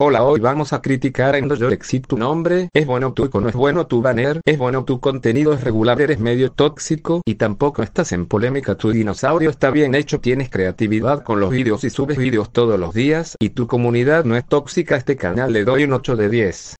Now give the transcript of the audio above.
Hola, hoy vamos a criticar en Dojo Exit tu nombre, es bueno tu icono, es bueno tu banner, es bueno tu contenido, es regular, eres medio tóxico y tampoco estás en polémica, tu dinosaurio está bien hecho, tienes creatividad con los vídeos y subes vídeos todos los días y tu comunidad no es tóxica, este canal le doy un 8 de 10.